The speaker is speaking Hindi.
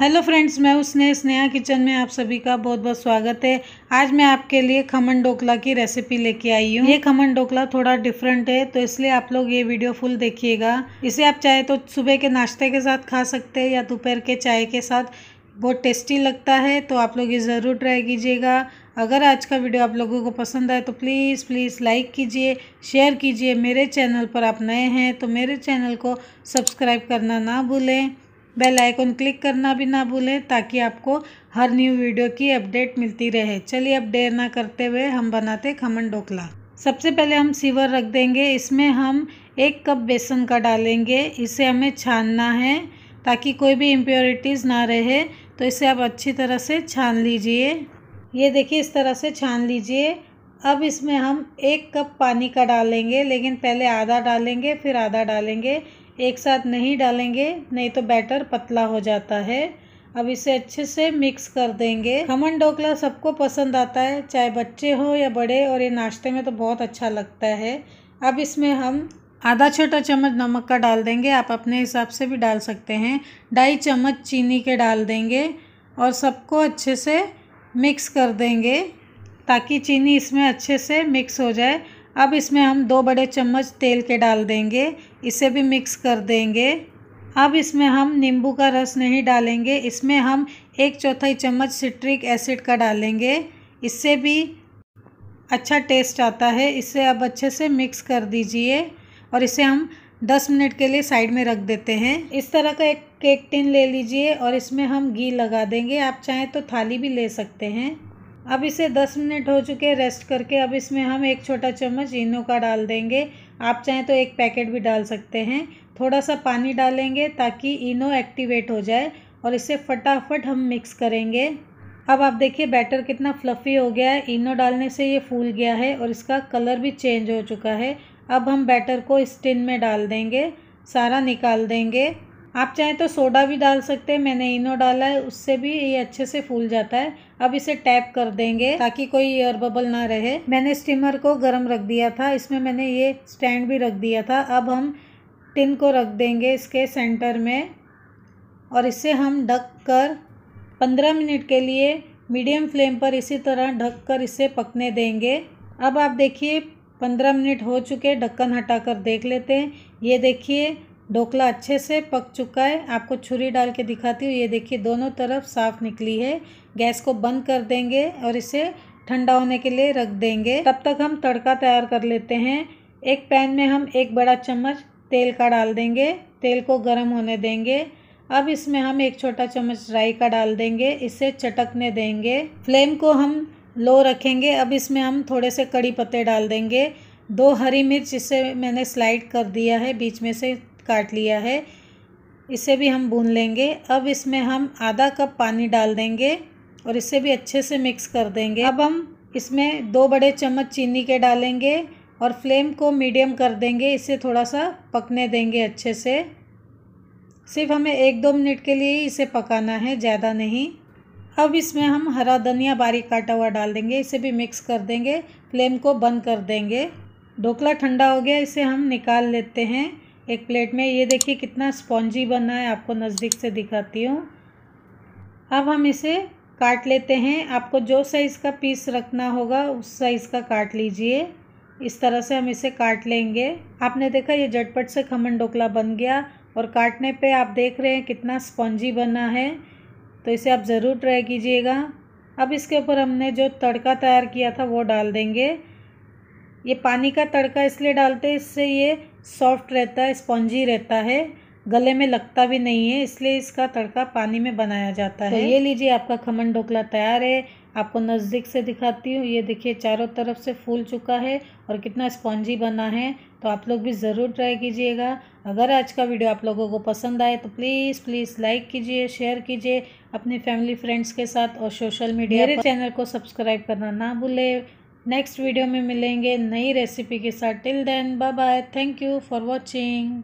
हेलो फ्रेंड्स मैं उसने स्नेहा किचन में आप सभी का बहुत बहुत स्वागत है आज मैं आपके लिए खमन ढोकला की रेसिपी लेके आई हूँ ये खमन ढोकला थोड़ा डिफरेंट है तो इसलिए आप लोग ये वीडियो फुल देखिएगा इसे आप चाहे तो सुबह के नाश्ते के साथ खा सकते हैं या दोपहर के चाय के साथ बहुत टेस्टी लगता है तो आप लोग ये ज़रूर ट्राई कीजिएगा अगर आज का वीडियो आप लोगों को पसंद आए तो प्लीज़ प्लीज़ लाइक कीजिए शेयर कीजिए मेरे चैनल पर आप नए हैं तो मेरे चैनल को सब्सक्राइब करना ना भूलें बेल आइकॉन क्लिक करना भी ना भूलें ताकि आपको हर न्यू वीडियो की अपडेट मिलती रहे चलिए अब देर ना करते हुए हम बनाते खमन ढोकला सबसे पहले हम सीवर रख देंगे इसमें हम एक कप बेसन का डालेंगे इसे हमें छानना है ताकि कोई भी इम्प्योरिटीज़ ना रहे तो इसे आप अच्छी तरह से छान लीजिए ये देखिए इस तरह से छान लीजिए अब इसमें हम एक कप पानी का डालेंगे लेकिन पहले आधा डालेंगे फिर आधा डालेंगे एक साथ नहीं डालेंगे नहीं तो बैटर पतला हो जाता है अब इसे अच्छे से मिक्स कर देंगे खमन ढोकला सबको पसंद आता है चाहे बच्चे हो या बड़े और ये नाश्ते में तो बहुत अच्छा लगता है अब इसमें हम आधा छोटा चम्मच नमक का डाल देंगे आप अपने हिसाब से भी डाल सकते हैं ढाई चम्मच चीनी के डाल देंगे और सबको अच्छे से मिक्स कर देंगे ताकि चीनी इसमें अच्छे से मिक्स हो जाए अब इसमें हम दो बड़े चम्मच तेल के डाल देंगे इसे भी मिक्स कर देंगे अब इसमें हम नींबू का रस नहीं डालेंगे इसमें हम एक चौथाई चम्मच सिट्रिक एसिड का डालेंगे इससे भी अच्छा टेस्ट आता है इसे अब अच्छे से मिक्स कर दीजिए और इसे हम दस मिनट के लिए साइड में रख देते हैं इस तरह का एक केक टिन ले लीजिए और इसमें हम घी लगा देंगे आप चाहें तो थाली भी ले सकते हैं अब इसे दस मिनट हो चुके रेस्ट करके अब इसमें हम एक छोटा चम्मच इनो का डाल देंगे आप चाहें तो एक पैकेट भी डाल सकते हैं थोड़ा सा पानी डालेंगे ताकि इनो एक्टिवेट हो जाए और इसे फटाफट हम मिक्स करेंगे अब आप देखिए बैटर कितना फ्लफ़ी हो गया है इनो डालने से ये फूल गया है और इसका कलर भी चेंज हो चुका है अब हम बैटर को इस टिन में डाल देंगे सारा निकाल देंगे आप चाहें तो सोडा भी डाल सकते हैं मैंने इनो डाला है उससे भी ये अच्छे से फूल जाता है अब इसे टैप कर देंगे ताकि कोई एयर बबल ना रहे मैंने स्टीमर को गर्म रख दिया था इसमें मैंने ये स्टैंड भी रख दिया था अब हम टिन को रख देंगे इसके सेंटर में और इसे हम ढक कर पंद्रह मिनट के लिए मीडियम फ्लेम पर इसी तरह ढक कर इसे पकने देंगे अब आप देखिए पंद्रह मिनट हो चुके ढक्कन हटा कर देख लेते हैं ये देखिए ढोकला अच्छे से पक चुका है आपको छुरी डाल के दिखाती हूँ ये देखिए दोनों तरफ साफ़ निकली है गैस को बंद कर देंगे और इसे ठंडा होने के लिए रख देंगे तब तक हम तड़का तैयार कर लेते हैं एक पैन में हम एक बड़ा चम्मच तेल का डाल देंगे तेल को गर्म होने देंगे अब इसमें हम एक छोटा चम्मच राई का डाल देंगे इसे चटकने देंगे फ्लेम को हम लो रखेंगे अब इसमें हम थोड़े से कड़ी पत्ते डाल देंगे दो हरी मिर्च इसे मैंने स्लाइड कर दिया है बीच में से काट लिया है इसे भी हम भून लेंगे अब इसमें हम आधा कप पानी डाल देंगे और इसे भी अच्छे से मिक्स कर देंगे अब हम इसमें दो बड़े चम्मच चीनी के डालेंगे और फ्लेम को मीडियम कर देंगे इसे थोड़ा सा पकने देंगे अच्छे से सिर्फ हमें एक दो मिनट के लिए ही इसे पकाना है ज़्यादा नहीं अब इसमें हम हरा धनिया बारीक काटा हुआ डाल देंगे इसे भी मिक्स कर देंगे फ्लेम को बंद कर देंगे ढोकला ठंडा हो गया इसे हम निकाल लेते हैं एक प्लेट में ये देखिए कितना स्पॉन्जी बना है आपको नज़दीक से दिखाती हूँ अब हम इसे काट लेते हैं आपको जो साइज़ का पीस रखना होगा उस साइज़ का काट लीजिए इस तरह से हम इसे काट लेंगे आपने देखा ये झटपट से खमन ढोकला बन गया और काटने पे आप देख रहे हैं कितना स्पॉन्जी बना है तो इसे आप ज़रूर ट्राई कीजिएगा अब इसके ऊपर हमने जो तड़का तैयार किया था वो डाल देंगे ये पानी का तड़का इसलिए डालते हैं इससे ये सॉफ्ट रहता है स्पॉन्जी रहता है गले में लगता भी नहीं है इसलिए इसका तड़का पानी में बनाया जाता तो है तो ये लीजिए आपका खमन ढोकला तैयार है आपको नज़दीक से दिखाती हूँ ये देखिए चारों तरफ से फूल चुका है और कितना स्पॉन्जी बना है तो आप लोग भी ज़रूर ट्राई कीजिएगा अगर आज का वीडियो आप लोगों को पसंद आए तो प्लीज़ प्लीज़ लाइक कीजिए शेयर कीजिए अपने फैमिली फ्रेंड्स के साथ और सोशल मीडिया मेरे चैनल को सब्सक्राइब करना ना भूलें नेक्स्ट वीडियो में मिलेंगे नई रेसिपी के साथ till then bye bye thank you for watching